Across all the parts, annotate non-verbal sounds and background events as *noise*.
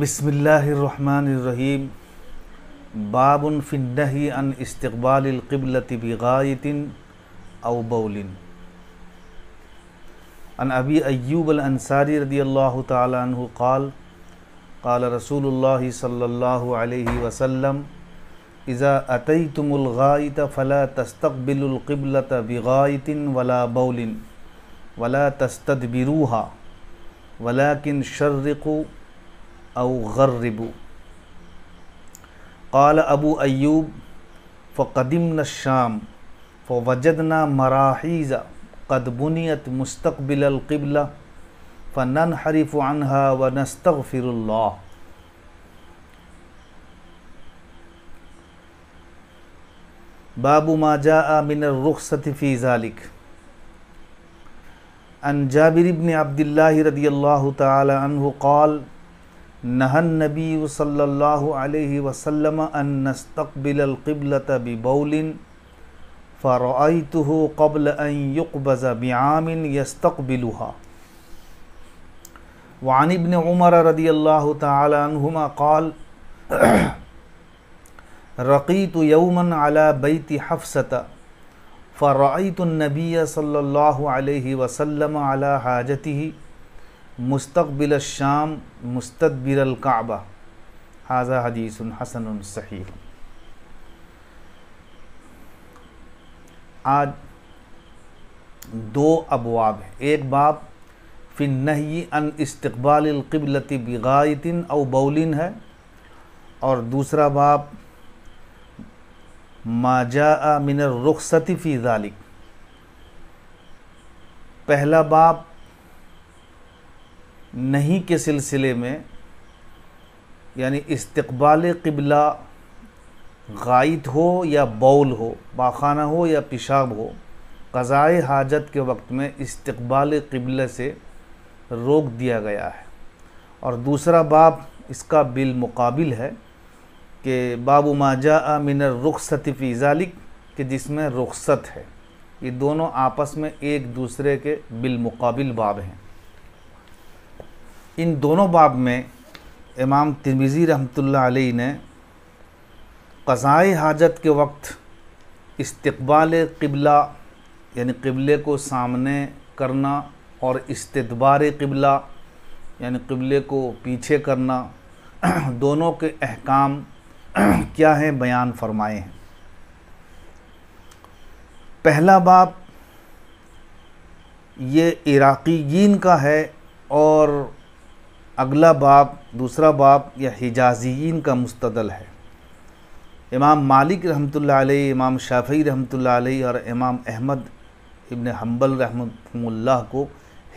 بسم الله الرحمن الرحيم باب في النهي عن استقبال القبلة بغاية أو بول عن أبي أيوب الأنصاري رضي الله تعالى عنه قال قال رسول الله صلى الله عليه وسلم إذا أتيتم الغاية فلا تستقبلوا القبلة بغاية ولا بول ولا تستدبروها ولكن شرقوا अवगर्रिबू कल अबू अयूब न शाम न मराहीज़ा कदबुनियत मुस्तबिलकबला नन हरीफ़ अनहा व नस्तफ़िरल्ला बाबू माजा आमिन रुखसतफ़ी ज़ालिक अन जाबिर इबन अब्दुल्ला रदी अल्लाह तआला قال نهى النبي صلى الله عليه وسلم أن نستقبل القبلة ببول فرأيته قبل أن يقبز بعام يستقبلها وعن ابن عمر رضي الله تعالى عنهما قال رقيت يوما على بيت حفصة فرأيت النبي صلى الله عليه وسلم على حاجته मुस्तबिल शाम मुस्तबिर काबा हाजा हदीस हसन सही आज दो अबवाब हैं एक बाब फिन नही अन इस्तबालक़िबलत बिगातिन और बौलिन है और दूसरा बाब माजा मिनर रुखसती फ़ी ज़ालिक पहला बाप नहीं के सिलसिले में यानी इस्तबाल किबला गायत हो या बउल हो पाखाना हो या पेशाब हो कज़ाए हाजत के वक्त में इस्तबाल किबल से रोक दिया गया है और दूसरा बाब इसका बिलमकबिल है कि बाबू माजा मिनर रुखसतफ़ी ज़ालिक के जिसमें रुखसत है ये दोनों आपस में एक दूसरे के बिलमकबिल बाब हैं इन दोनों बाब में इमाम तिरमिज़ी रहमतुल्लाह अलैह ने कज़ाए हाजत के वक्त इस्तबाल किबला यानी किबले को सामने करना और इस्तबार किबला यानी किबले को पीछे करना *clears throat* दोनों के अहकाम *clears throat* क्या हैं बयान फरमाए हैं पहला बाप ये इराक़ीन का है और अगला बाब दूसरा बाब यह हिजाजीन का मुस्तदल है इमाम मालिक रहमतुल्लाह अलैह इमाम शाफ़ी रहमतुल्लाह अलैह और इमाम अहमद इबन हम्बल रहमतुल्लाह को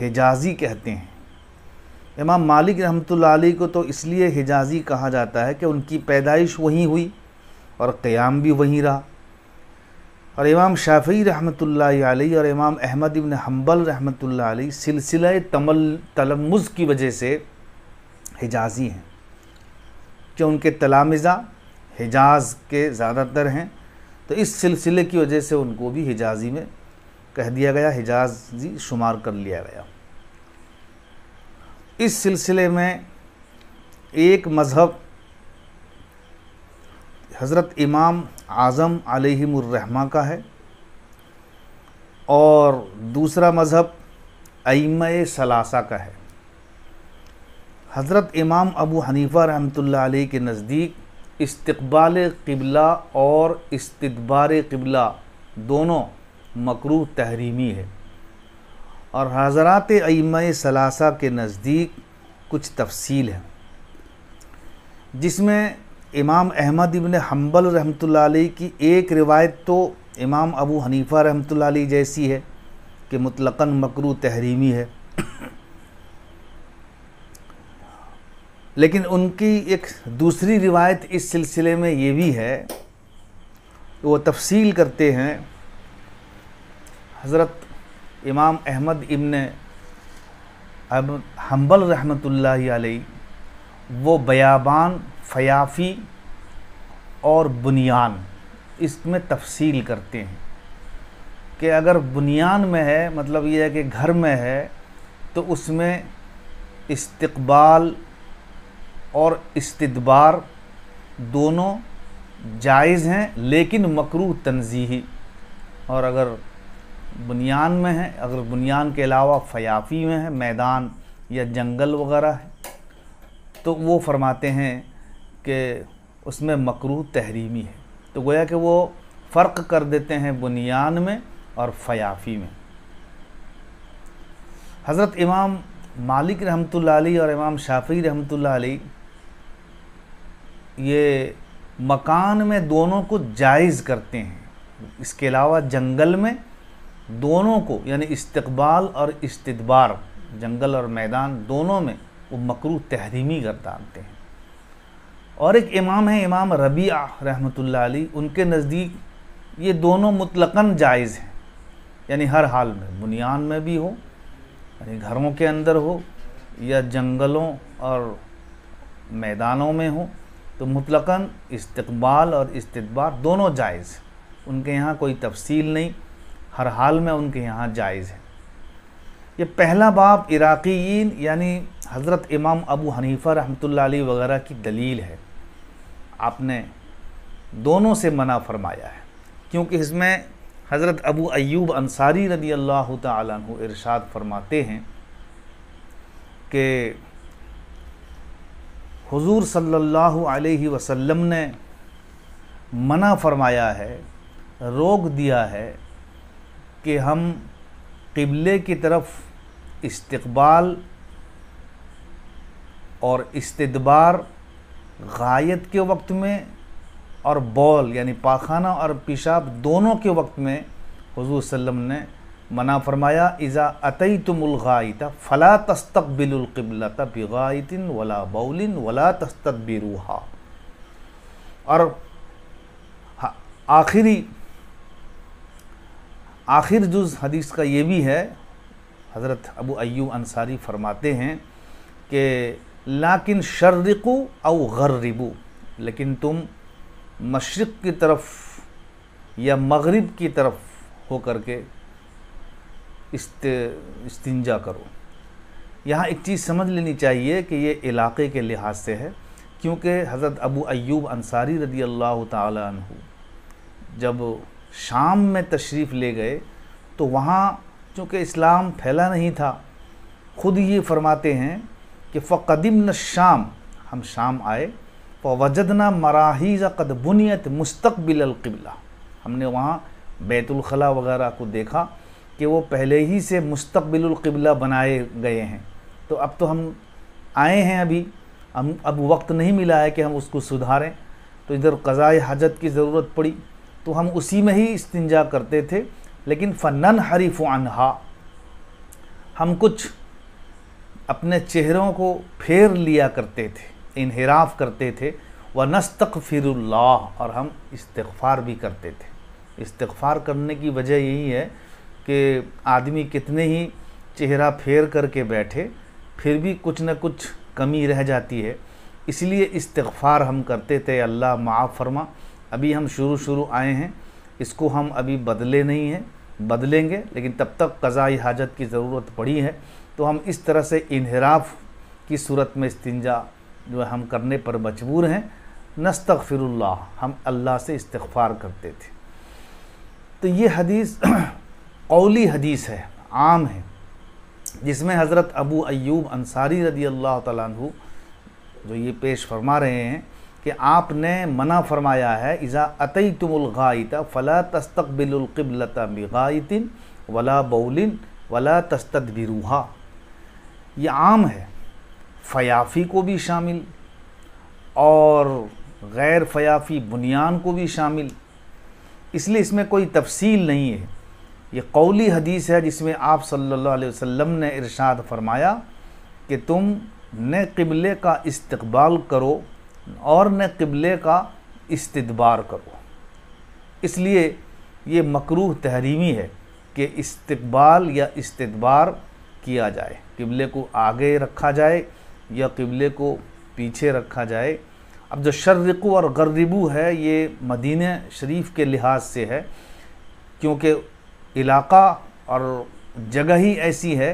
हिजाजी कहते हैं इमाम मालिक रहमतुल्लाह अलैह को तो इसलिए हिजाजी कहा जाता है कि उनकी पैदाइश वहीं हुई और क़याम भी वहीं रहा और इमाम शाफ़ी रहमतुल्लाह अलैह और इमाम अहमद इबन हम्बल रहमतुल्लाह अलैह सिलसिला तमल तलमज़ की वजह से हिजाज़ी हैं कि उनके तलामिज़ा हिजाज़ के ज़्यादातर हैं तो इस सिलसिले की वजह से उनको भी हिजाज़ी में कह दिया गया हिजाजी शुमार कर लिया गया इस सिलसिले में एक मज़हब हज़रत इमाम आज़म आलहमरहमा का है और दूसरा मज़हब अम सलासा का है हज़रत इमाम अबू हनीफ़ा रहमतुल्लाह अलैह के नज़दीक इस्तबाल किबला और इस्तबार किबला दोनों मकरू तहरीमी है और हज़रत अम सलासा के नज़दीक कुछ तफसील है जिसमें इमाम अहमद इबन हम्बल रहमतुल्लाह अलैह की एक रिवायत तो इमाम अबू हनीफ़ा रहमतुल्लाह अलैह जैसी है कि मुतलकन मकरू तहरीमी है लेकिन उनकी एक दूसरी रिवायत इस सिलसिले में ये भी है वो तफसील करते हैं हज़रत इमाम अहमद अब हम्बल रहमत वो बयाबान फ़याफ़ी और बुनियान इसमें तफसील करते हैं कि अगर बुनियान में है मतलब यह है कि घर में है तो उसमें इस्तबाल और इस्तबार दोनों जायज़ हैं लेकिन मकरू तनजीही और अगर बुनियान में है अगर बुनियान के अलावा फयाफी में है मैदान या जंगल वगैरह है तो वो फरमाते हैं कि उसमें मकरू तहरीमी है तो गोया कि वो फ़र्क कर देते हैं बुनियान में और फयाफी में हज़रत इमाम मालिक रहमतुल्लाह और इमाम शाफ़ी रहमतुल्लाह ये मकान में दोनों को जायज़ करते हैं इसके अलावा जंगल में दोनों को यानी इस्तबाल और इस्तबार जंगल और मैदान दोनों में वो मकरू तहरीमी डालते हैं और एक इमाम है इमाम रबिया रहमतुल्लाह उनके नज़दीक ये दोनों मुतलकन जायज़ हैं यानी हर हाल में बुनियान में भी हो यानी घरों के अंदर हो या जंगलों और मैदानों में हो तो मुतलकन इस्तबाल और इस्तबार दोनों जायज़ उनके यहाँ कोई तफसील नहीं हर हाल में उनके यहाँ जायज़ है ये पहला बाब इराक़ीन यानी हज़रत इमाम अबू हनीफ़ा रहमत वगैरह की दलील है आपने दोनों से मना फरमाया है क्योंकि इसमें हज़रत अबू अयूब अंसारी रदी अल्लाह तरशाद फरमाते हैं कि हुजूर सल्लल्लाहु अलैहि वसल्लम ने मना फरमाया है रोक दिया है कि हम किबले की तरफ इस्तबाल और इस्तबार गायत के वक्त में और बॉल यानी पाखाना और पेशाब दोनों के वक्त में हजूर वसम ने मना फरमाया इज़ा अतई तुम्लता फ़ला तस्तबिलकबलता बिगातिन वला बौलिन वला तस्तबिरूहा और आखिरी आखिर जुज़ हदीस का ये भी है हज़रत अबू अयूब अंसारी फरमाते हैं कि लाकिन शर्रिकु अव गर्रिबू लेकिन तुम मशरक़ की तरफ या मगरिब की तरफ होकर के इस्तिंजा करो यहाँ एक चीज़ समझ लेनी चाहिए कि ये इलाके के लिहाज से है क्योंकि हज़रत अबू अयूब अंसारी रदी अल्लाह तु जब शाम में तशरीफ़ ले गए तो वहाँ चूँकि इस्लाम फैला नहीं था खुद ये फरमाते हैं कि फदिम न शाम हम शाम आए फ़वजना मराहीज़ कदबुनीत बुनियत मुस्तबिल हमने वहाँ बैतुलखला वगैरह को देखा कि वो पहले ही से मुस्तबिलकबला बनाए गए हैं तो अब तो हम आए हैं अभी हम अब वक्त नहीं मिला है कि हम उसको सुधारें तो इधर कज़ाए हजत की ज़रूरत पड़ी तो हम उसी में ही इस्तंजा करते थे लेकिन फ़न हरीफ अनहा हम कुछ अपने चेहरों को फेर लिया करते थे इनहराफ करते थे व नस्तक और हम इस्तफ़ार भी करते थे इस्तफ़ार करने की वजह यही है कि आदमी कितने ही चेहरा फेर करके बैठे फिर भी कुछ न कुछ कमी रह जाती है इसलिए इस्तफ़ार हम करते थे अल्लाह माफ़ फरमा अभी हम शुरू शुरू आए हैं इसको हम अभी बदले नहीं हैं बदलेंगे लेकिन तब तक कज़ाई हाजत की ज़रूरत पड़ी है तो हम इस तरह से इनहराफ की सूरत में इस्तंजा जो हम करने पर मजबूर हैं नस्तफ़िरुल्लाह हम अल्लाह से इस्तफ़ार करते थे तो ये हदीस कौली हदीस है आम है जिसमें हज़रत अबू अयूब अंसारी रदी अल्लाह तु जो ये पेश फरमा रहे हैं कि आपने मना फरमाया है इज़ा अतई तुमगाता फ़ला तस्तबिलकबलता बिगातिन वला बउलिन वला बिरूहा ये आम है फ़याफ़ी को भी शामिल और गैर फ़याफ़ी बुनियान को भी शामिल इसलिए इसमें कोई तफसील नहीं है ये कौली हदीस है जिसमें आप सल्लल्लाहु अलैहि वसल्लम ने इरशाद फरमाया कि तुम न किबले का इस्तकबाल करो और न किबले का इस्तबार करो इसलिए ये मकरूह तहरीमी है कि इस्तबाल या इस्तबार किया जाए किबले को आगे रखा जाए या किबले को पीछे रखा जाए अब जो शर्रकू और गर्रिबू है ये मदीने शरीफ के लिहाज से है क्योंकि इलाका और जगह ही ऐसी है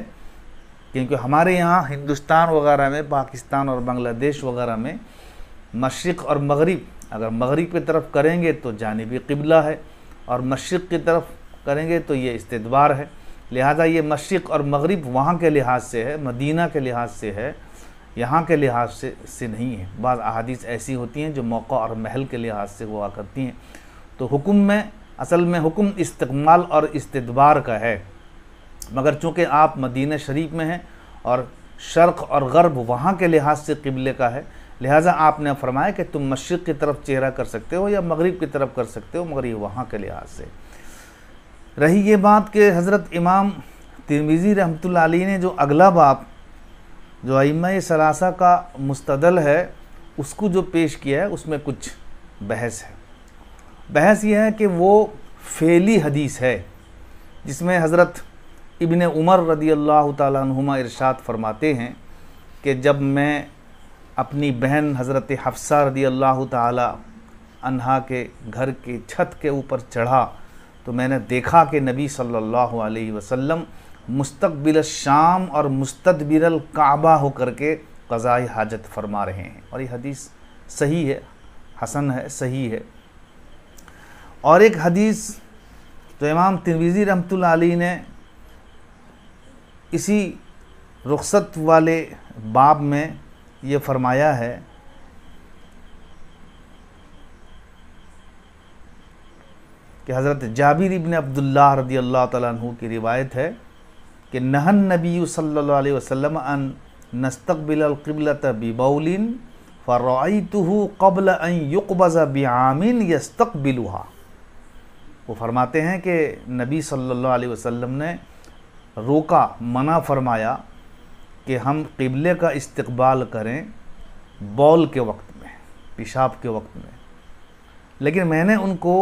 क्योंकि हमारे यहाँ हिंदुस्तान वगैरह में पाकिस्तान और बांग्लादेश वगैरह में मशरक़ और मगरिब अगर मगरब की तरफ करेंगे तो जानबी कबला है और मशरक़ की तरफ करेंगे तो ये इस्तवार है लिहाजा ये मशरक़ और मगरब वहाँ के लिहाज से है मदीना के लिहाज से है यहाँ के लिहाज से से नहीं है बाद अहादीस ऐसी होती हैं जो मौका और महल के लिहाज से हुआ करती हैं तो हुक्म में असल में हुक्म इस्तकमाल और इस्तबार का है मगर चूँकि आप मदीन शरीफ में हैं और शर्क़ और गर्ब वहाँ के लिहाज से किबले का है लिहाजा आपने फरमाया कि तुम मशरक़ की तरफ चेहरा कर सकते हो या मगरब की तरफ कर सकते हो मगर ये वहाँ के लिहाज से रही ये बात कि हज़रत इमाम तिरमिज़ी रहमत ने जो अगला बाप जो अम सलासा का मुस्तदल है उसको जो पेश किया है उसमें कुछ बहस है बहस ये है कि वो फेली हदीस है जिसमें हज़रत इबन उमर रदी अल्लाह तुम इरशाद फरमाते हैं कि जब मैं अपनी बहन हज़रत हफ्सा रदी अल्लाह तहा के घर के छत के ऊपर चढ़ा तो मैंने देखा कि नबी सल्लल्लाहु अलैहि वसल्लम मुस्तबिल शाम और मुस्तबिर काबा होकर के कज़ाई हाजत फरमा रहे हैं और ये हदीस सही है हसन है सही है और एक हदीस तो इमाम तिरवीज़ी रहमत आली ने इसी रुखसत वाले बाब में ये फरमाया है कि हज़रत जाबिर इबन अब्दुल्ला रदी अल्लाह तु की रिवायत है कि नहन नबी सल्ला वसम अन नस्तबिलकबलत बिबौलिन तो कबल अन युकबज़ बामिन यस्तबिलुहा वो फरमाते हैं कि नबी सल्लल्लाहु अलैहि वसल्लम ने रोका मना फरमाया कि हम किबले का इस्तकबाल करें बॉल के वक्त में पेशाब के वक्त में लेकिन मैंने उनको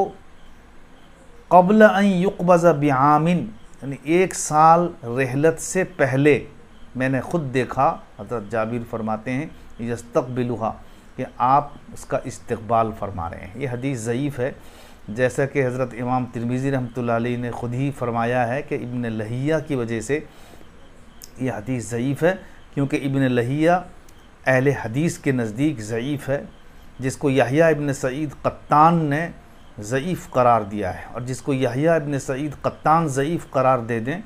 कबल युकबज़ बियामिन यानी एक साल रहलत से पहले मैंने ख़ुद देखा हजरत जाबिर फरमाते हैं यस्तक कि आप उसका इस्तकबाल फरमा रहे हैं ये हदीस ज़यीफ़ है जैसा कि हज़रत इमाम तिरमीज़ी रहमत ने ख़ुद ही फरमाया है कि इबन लहिया की वजह से यह हदीस ज़यीफ़ है क्योंकि इबन लहिया अहल हदीस के नज़दीक ज़यीफ़ है जिसको याहिया इबन सईद कत्तान ने ज़यीफ़ करार दिया है और जिसको याहिया इबन सईद कत्तान ज़यीफ़ करार दे दें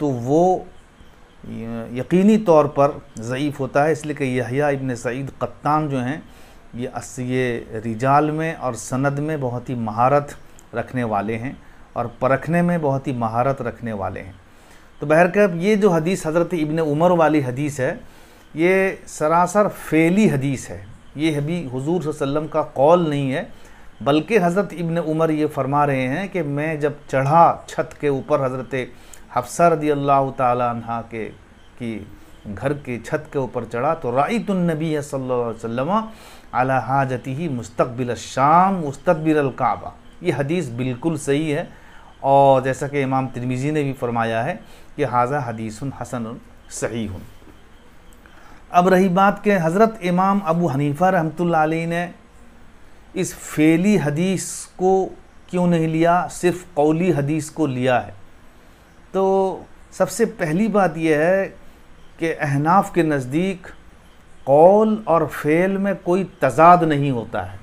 तो वो यकीनी तौर पर ज़यीफ़ होता है इसलिए कि यहिया इबन सईद कत्तान जो हैं ये ये रिजाल में और सनद में बहुत ही महारत रखने वाले हैं और परखने में बहुत ही महारत रखने वाले हैं तो बहरकब ये जो हदीस हज़रत इबन उमर वाली हदीस है ये सरासर फेली हदीस है ये अभी हजूर वसल्लम का कौल नहीं है बल्कि हज़रत इबन उमर ये फरमा रहे हैं कि मैं जब चढ़ा छत के ऊपर हज़रत हफ्सर रदी अल्लाह तहा के की घर के छत के ऊपर चढ़ा तो रईतुलनबी नबी सल्लल्लाहु अलैहि अला हाजती ही मुस्तबिल शाम मुस्तबिल काबा ये हदीस बिल्कुल सही है और जैसा कि इमाम तिरमिज़ी ने भी फरमाया है कि हाजा हदीस हसन सही हूँ अब रही बात के हज़रत इमाम अबू हनीफ़ा रहमत ने इस फेली हदीस को क्यों नहीं लिया सिर्फ कौली हदीस को लिया है तो सबसे पहली बात यह है कि अहनाफ के नज़दीक कौल और फेल में कोई तजाद नहीं होता है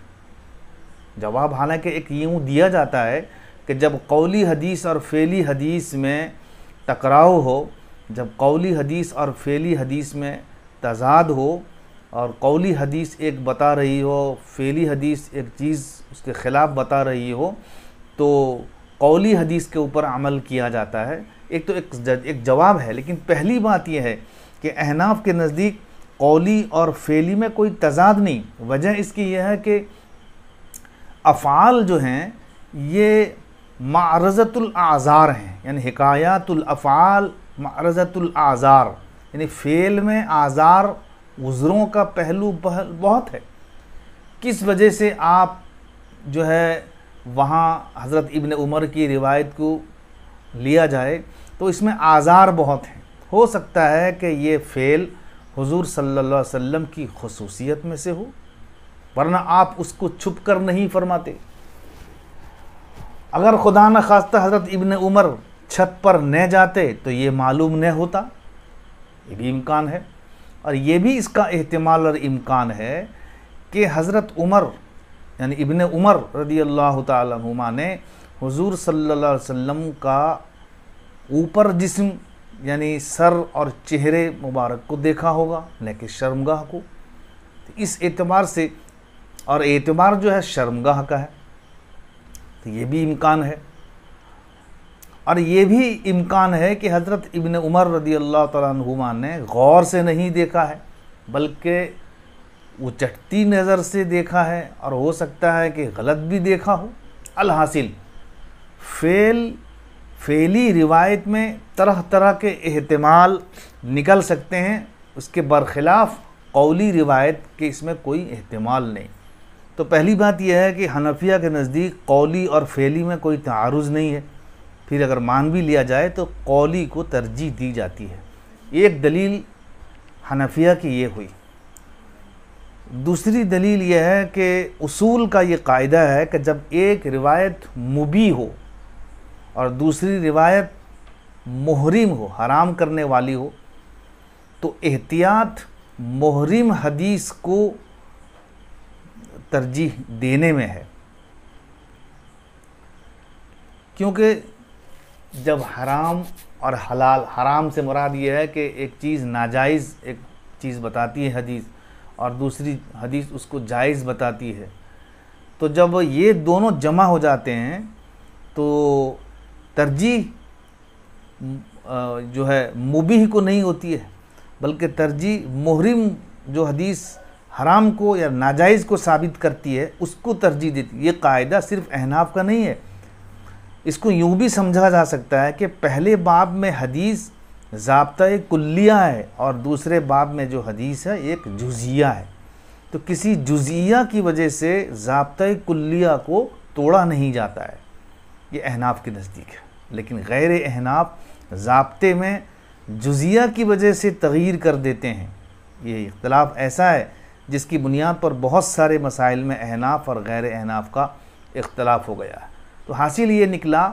जवाब हालांकि एक यूँ दिया जाता है कि जब कौली हदीस और फेली हदीस में टकराव हो जब कौली हदीस और फेली हदीस में तजाद हो और कौली हदीस एक बता रही हो फेली हदीस एक चीज़ उसके ख़िलाफ़ बता रही हो तो कौली हदीस के ऊपर अमल किया जाता है एक तो एक एक जवाब है लेकिन पहली बात यह है कि अहनाफ के नज़दीक कौली और फेली में कोई तजाद नहीं वजह इसकी यह है कि अफ़ाल जो हैं ये आज़ार हैं यानी हकायातुलफ़ाल आज़ार यानी फ़ेल में आज़ार उज़रों का पहलू बहुत है किस वजह से आप जो है वहाँ हज़रत इबन उमर की रिवायत को लिया जाए तो इसमें आज़ार बहुत हैं हो सकता है कि ये फ़ेल हुजूर सल्लल्लाहु अलैहि वसल्लम की खसूसियत में से हो वरना आप उसको छुप कर नहीं फरमाते अगर खुदा न खास्ता हज़रत इबन उमर छत पर न जाते तो ये मालूम न होता ये भी इम्कान है और ये भी इसका अहतमाल और इम्कान है कि हज़रत उमर यानी इबन उमर रदी अल्लाह तुमा ने हुजूर सल्लल्लाहु अलैहि वसल्लम का ऊपर जिस्म यानी सर और चेहरे मुबारक को देखा होगा न कि शर्मगाह को तो इस एतबार से और एतबार जो है शर्मगाह का है तो ये भी इम्कान है और ये भी इम्कान है कि हज़रत इबन उमर रदी अल्लाह तुमा ने गौर से नहीं देखा है बल्कि वो चटती नज़र से देखा है और हो सकता है कि गलत भी देखा हो अलहासिल फेल फ़ैली रिवायत में तरह तरह के अहतमाल निकल सकते हैं उसके बरखिलाफ़ कौली रिवायत के इसमें कोई अहतमाल नहीं तो पहली बात यह है कि हनफिया के नज़दीक कौली और फ़ैली में कोई तारुज़ नहीं है फिर अगर मान भी लिया जाए तो कौली को तरजीह दी जाती है एक दलील हनफिया की ये हुई दूसरी दलील यह है कि उसूल का ये कायदा है कि जब एक रिवायत मुबी हो और दूसरी रिवायत मुहरिम हो हराम करने वाली हो तो एहतियात मुहरिम हदीस को तरजीह देने में है क्योंकि जब हराम और हलाल हराम से मुराद ये है कि एक चीज़ नाजायज़ एक चीज़ बताती है हदीस और दूसरी हदीस उसको जायज़ बताती है तो जब ये दोनों जमा हो जाते हैं तो तरजीह जो है मुबीह को नहीं होती है बल्कि तरजीह मुहरिम जो हदीस हराम को या नाजायज़ को साबित करती है उसको तरजीह देती है ये कायदा सिर्फ अहनाफ का नहीं है इसको यूँ भी समझा जा सकता है कि पहले बाब में हदीस जबता कुल्लिया है और दूसरे बाब में जो हदीस है एक जुजिया है तो किसी जुजिया की वजह से जबता कुल्लिया को तोड़ा नहीं जाता है ये अहनाफ के नज़दीक है लेकिन गैर अहनाफ ज़बते में जुजिया की वजह से तगीर कर देते हैं ये इख्तलाफ ऐसा है जिसकी बुनियाद पर बहुत सारे मसाइल में अहनाफ और गैर अहनाफ का इख्तलाफ हो गया तो हासिल ये निकला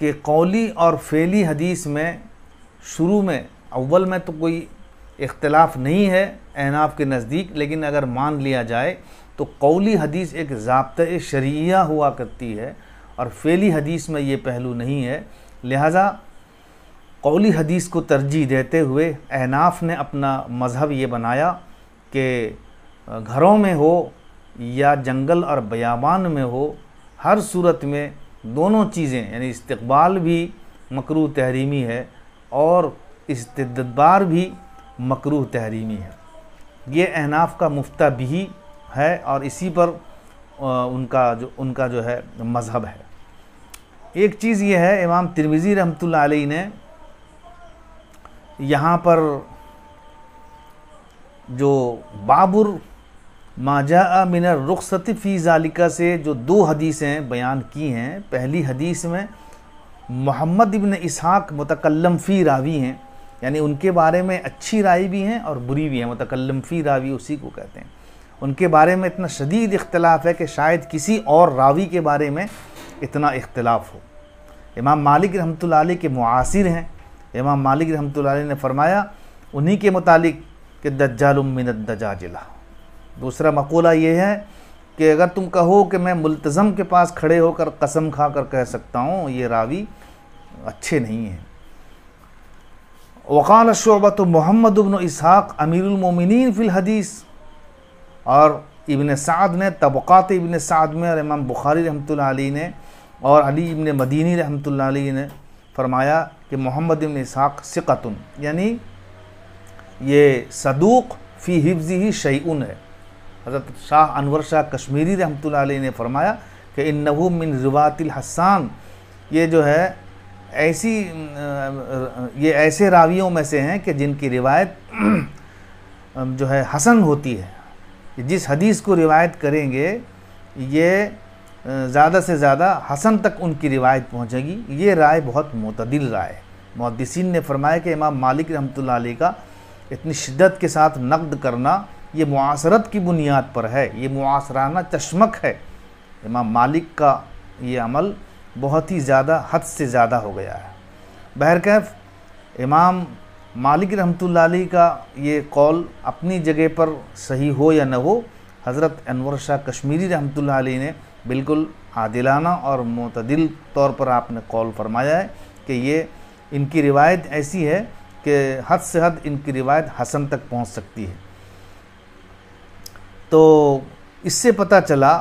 कि कौली और फैली हदीस में शुरू में अव्वल में तो कोई इख्तलाफ नहीं है अहनाफ के नज़दीक लेकिन अगर मान लिया जाए तो कौली हदीस एक जबत शरिया हुआ करती है और फेली हदीस में ये पहलू नहीं है लिहाजा कौली हदीस को तरजीह देते हुए अहनाफ ने अपना मज़हब ये बनाया कि घरों में हो या जंगल और बयाबान में हो हर सूरत में दोनों चीज़ें यानी इस्तबाल भी मकरू तहरीमी है और इस्तदबार भी मकरू तहरीमी है ये अहनाफ का मुफ्ता भी है और इसी पर उनका जो उनका जो है मज़हब है एक चीज़ ये है इमाम तिरविज़ी रहमत आलही ने यहाँ पर जो बाबुर माजा मिन रुखसत फ़ी ज़ालिका से जो दो हदीसें बयान की हैं पहली हदीस में मोहम्मद इबन इसहाक मतकलम फ़ी रावी हैं यानी उनके बारे में अच्छी राय भी हैं और बुरी भी हैं मतकलम फ़ी रावी उसी को कहते हैं उनके बारे में इतना शदीद इख्तलाफ है कि शायद किसी और रावी के बारे में इतना इख्तलाफ हो इमाम मालिक रहमत के मुआसर हैं इमाम मालिक रहमत ने फरमाया उन्हीं के मुतालिक कि दज्जालमिनत दजाजिला दूसरा मकोला ये है कि अगर तुम कहो कि मैं मुलतज़म के पास खड़े होकर कसम खा कर कह सकता हूँ ये रावी अच्छे नहीं हैं वक़ाल शोबत मोहम्मद इबन इसहाक़ अमीरमिन हदीस और इबन साद ने तबक़ात इबन साद में और इमाम बुखारी रहमत ने और अली इबन मदीनी रहमत ने फरमाया कि मोहम्मद इबन इसहाक सिकतुन यानी ये सदूक फ़ी हिफ्ज़ ही शैन है हज़रत शाह अनवर शाह कश्मीरी रहमत ने फरमाया कि इन मिन रिवातिल हसान ये जो है ऐसी ये ऐसे रावियों में से हैं कि जिनकी रिवायत *clears throat* जो है हसन होती है जिस हदीस को रिवायत करेंगे ये ज़्यादा से ज़्यादा हसन तक उनकी रिवायत पहुँचेगी ये राय बहुत मतदिल राय है मुद्दसिन ने फरमाया कि इमाम मालिक रहमत का इतनी शिद्दत के साथ नकद करना ये मुआसरत की बुनियाद पर है ये मुआसराना चश्मक है इमाम मालिक का ये अमल बहुत ही ज़्यादा हद से ज़्यादा हो गया है बहरकैफ इमाम मालिक रहमत का ये कौल अपनी जगह पर सही हो या न हो हज़रत अनवर शाह कश्मीरी रहमत ने बिल्कुल आदिलाना और मतदिल तौर पर आपने कॉल फरमाया है कि ये इनकी रिवायत ऐसी है कि हद से हद इनकी रिवायत हसन तक पहुंच सकती है तो इससे पता चला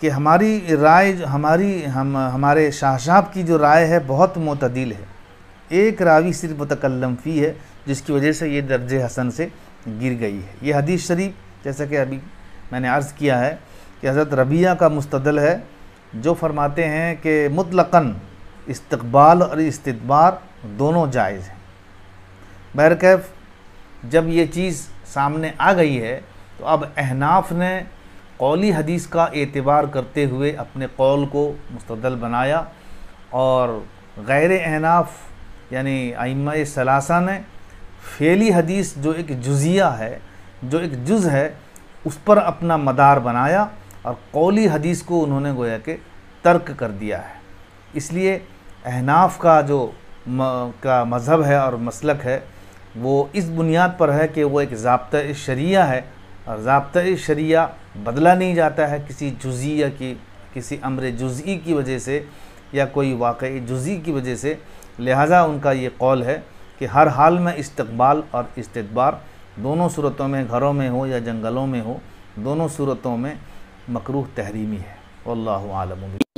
कि हमारी राय हमारी हम हमारे शाह की जो राय है बहुत मतदिल है एक रावी सिर्फ मुतकलम है जिसकी वजह से ये दर्ज हसन से गिर गई है ये हदीस शरीफ जैसा कि अभी मैंने अर्ज़ किया है कि हज़रत रबिया का मुस्तदल है जो फरमाते हैं कि मुतलकन इस्तबाल और इस्तबार दोनों जायज़ हैं बहरकैफ जब ये चीज़ सामने आ गई है तो अब अहनाफ ने कौली हदीस का एतबार करते हुए अपने कौल को मुस्तदल बनाया और गैर अहनाफ यानी आइम सलासा ने फेली हदीस जो एक जुजिया है जो एक जुज़ है उस पर अपना मदार बनाया और कौली हदीस को उन्होंने गोया के तर्क कर दिया है इसलिए अहनाफ का जो म, का मज़हब है और मसलक है वो इस बुनियाद पर है कि वो एक जबत शरिया है और जबत शरिया बदला नहीं जाता है किसी जुजी या की किसी अमर जुजी की वजह से या कोई वाकई जुजी की वजह से लिहाजा उनका ये कौल है कि हर हाल में इस्तबाल और इस्तबार दोनों सूरतों में घरों में हो या जंगलों में हो दोनों सूरतों में मकरूह तहरीमी है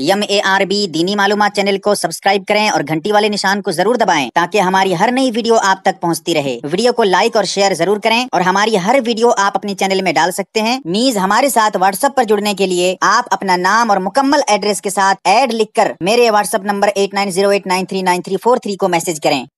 यम ए आर बी दीनी मालूम चैनल को सब्सक्राइब करें और घंटी वाले निशान को जरूर दबाएं ताकि हमारी हर नई वीडियो आप तक पहुंचती रहे वीडियो को लाइक और शेयर जरूर करें और हमारी हर वीडियो आप अपने चैनल में डाल सकते हैं मीज हमारे साथ व्हाट्सएप पर जुड़ने के लिए आप अपना नाम और मुकम्मल एड्रेस के साथ एड लिखकर मेरे व्हाट्सएप नंबर एट को मैसेज करें